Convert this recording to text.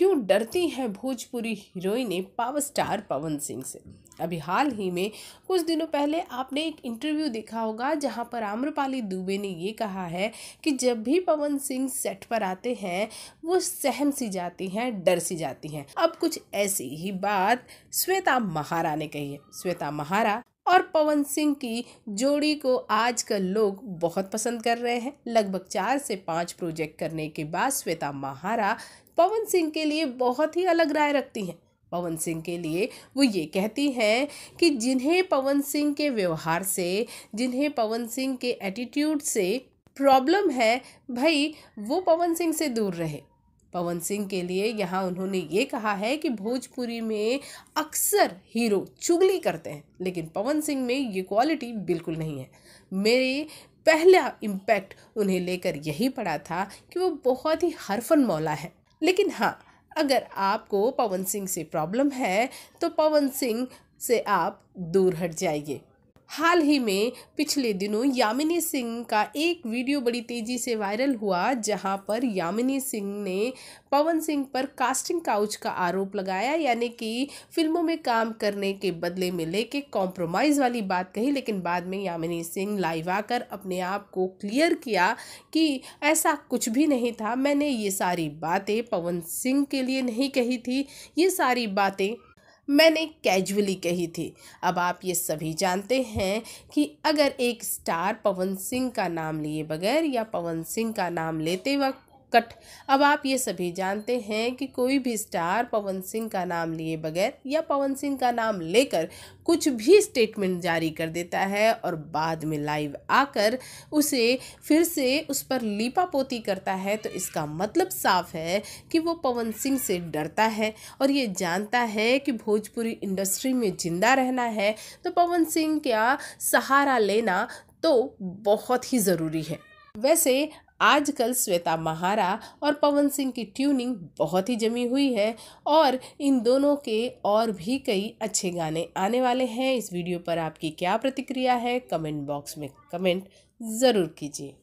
क्यों डरती हैं भोजपुरी हीरोइने पावर स्टार पवन सिंह से अभी हाल ही में कुछ दिनों पहले आपने एक इंटरव्यू देखा होगा जहां पर आम्रपाली दुबे ने ये कहा है कि जब भी पवन सिंह सेट पर आते हैं वो सहम सी जाती हैं डर सी जाती हैं अब कुछ ऐसी ही बात श्वेता महारा ने कही है श्वेता महारा और पवन सिंह की जोड़ी को आजकल लोग बहुत पसंद कर रहे हैं लगभग चार से पाँच प्रोजेक्ट करने के बाद श्वेता महारा पवन सिंह के लिए बहुत ही अलग राय रखती हैं पवन सिंह के लिए वो ये कहती हैं कि जिन्हें पवन सिंह के व्यवहार से जिन्हें पवन सिंह के एटीट्यूड से प्रॉब्लम है भाई वो पवन सिंह से दूर रहे पवन सिंह के लिए यहाँ उन्होंने ये कहा है कि भोजपुरी में अक्सर हीरो चुगली करते हैं लेकिन पवन सिंह में ये क्वालिटी बिल्कुल नहीं है मेरे पहला इम्पैक्ट उन्हें लेकर यही पड़ा था कि वो बहुत ही हरफन मौला है लेकिन हाँ अगर आपको पवन सिंह से प्रॉब्लम है तो पवन सिंह से आप दूर हट जाइए हाल ही में पिछले दिनों यामिनी सिंह का एक वीडियो बड़ी तेज़ी से वायरल हुआ जहां पर यामिनी सिंह ने पवन सिंह पर कास्टिंग काउच का आरोप लगाया यानी कि फिल्मों में काम करने के बदले में लेके कॉम्प्रोमाइज़ वाली बात कही लेकिन बाद में यामिनी सिंह लाइव आकर अपने आप को क्लियर किया कि ऐसा कुछ भी नहीं था मैंने ये सारी बातें पवन सिंह के लिए नहीं कही थी ये सारी बातें मैंने कैजुअली कही थी अब आप ये सभी जानते हैं कि अगर एक स्टार पवन सिंह का नाम लिए बगैर या पवन सिंह का नाम लेते वक्त कट अब आप ये सभी जानते हैं कि कोई भी स्टार पवन सिंह का नाम लिए बगैर या पवन सिंह का नाम लेकर कुछ भी स्टेटमेंट जारी कर देता है और बाद में लाइव आकर उसे फिर से उस पर लीपापोती करता है तो इसका मतलब साफ है कि वो पवन सिंह से डरता है और ये जानता है कि भोजपुरी इंडस्ट्री में ज़िंदा रहना है तो पवन सिंह का सहारा लेना तो बहुत ही ज़रूरी है वैसे आजकल श्वेता महारा और पवन सिंह की ट्यूनिंग बहुत ही जमी हुई है और इन दोनों के और भी कई अच्छे गाने आने वाले हैं इस वीडियो पर आपकी क्या प्रतिक्रिया है कमेंट बॉक्स में कमेंट ज़रूर कीजिए